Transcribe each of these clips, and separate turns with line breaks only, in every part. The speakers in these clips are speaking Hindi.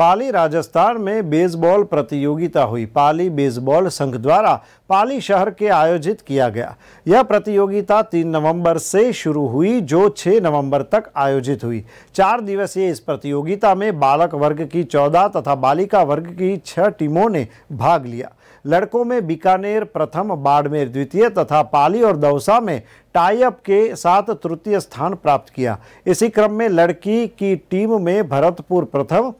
पाली राजस्थान में बेसबॉल प्रतियोगिता हुई पाली बेसबॉल संघ द्वारा पाली शहर के आयोजित किया गया यह प्रतियोगिता 3 नवंबर से शुरू हुई जो 6 नवंबर तक आयोजित हुई चार दिवसीय इस प्रतियोगिता में बालक वर्ग की 14 तथा बालिका वर्ग की 6 टीमों ने भाग लिया लड़कों में बीकानेर प्रथम बाड़मेर द्वितीय तथा पाली और दौसा में टाइप के साथ तृतीय स्थान प्राप्त किया इसी क्रम में लड़की की टीम में भरतपुर प्रथम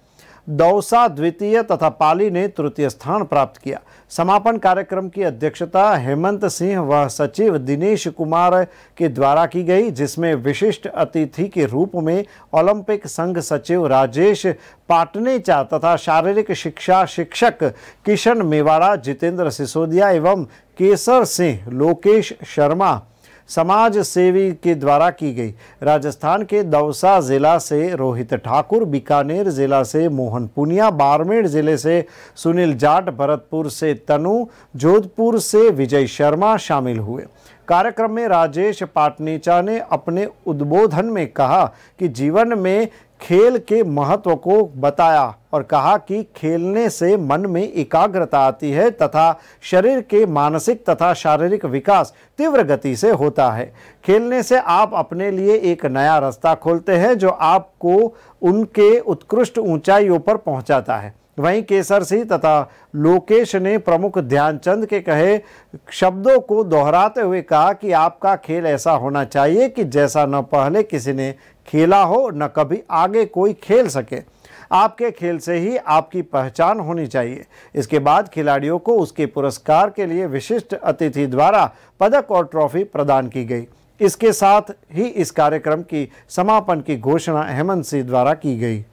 दौसा द्वितीय तथा पाली ने तृतीय स्थान प्राप्त किया समापन कार्यक्रम की अध्यक्षता हेमंत सिंह व सचिव दिनेश कुमार के द्वारा की गई जिसमें विशिष्ट अतिथि के रूप में ओलंपिक संघ सचिव राजेश पाटनेचा तथा शारीरिक शिक्षा शिक्षक किशन मेवाड़ा जितेंद्र सिसोदिया एवं केसर सिंह लोकेश शर्मा समाज सेवी के द्वारा की गई राजस्थान के दौसा ज़िला से रोहित ठाकुर बीकानेर ज़िला से मोहन पुनिया बाड़मेर ज़िले से सुनील जाट भरतपुर से तनु जोधपुर से विजय शर्मा शामिल हुए कार्यक्रम में राजेश पाटनीचा ने अपने उद्बोधन में कहा कि जीवन में खेल के महत्व को बताया और कहा कि खेलने से मन में एकाग्रता आती है तथा शरीर के मानसिक तथा शारीरिक विकास तीव्र गति से होता है खेलने से आप अपने लिए एक नया रास्ता खोलते हैं जो आपको उनके उत्कृष्ट ऊंचाइयों पर पहुंचाता है वहीं केसर सिंह तथा लोकेश ने प्रमुख ध्यानचंद के कहे शब्दों को दोहराते हुए कहा कि आपका खेल ऐसा होना चाहिए कि जैसा न पहले किसी ने खेला हो न कभी आगे कोई खेल सके आपके खेल से ही आपकी पहचान होनी चाहिए इसके बाद खिलाड़ियों को उसके पुरस्कार के लिए विशिष्ट अतिथि द्वारा पदक और ट्रॉफी प्रदान की गई इसके साथ ही इस कार्यक्रम की समापन की घोषणा हेमंत सिंह द्वारा की गई